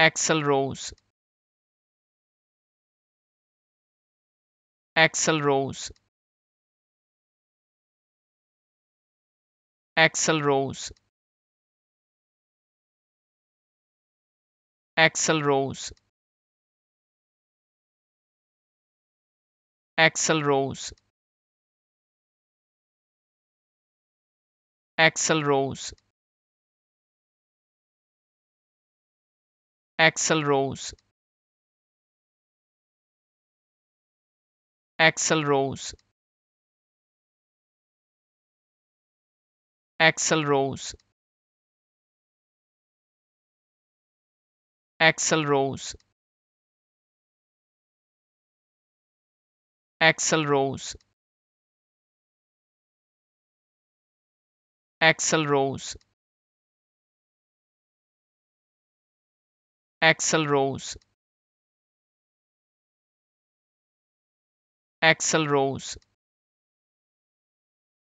Axel rows. Axel rows. Axel rows. Axel rows. Axel rows. Axel rows. Axel Rose Axel Rose Axel Rose Axel Rose Axel Rose Axel Rose Excel Rose Excel Rose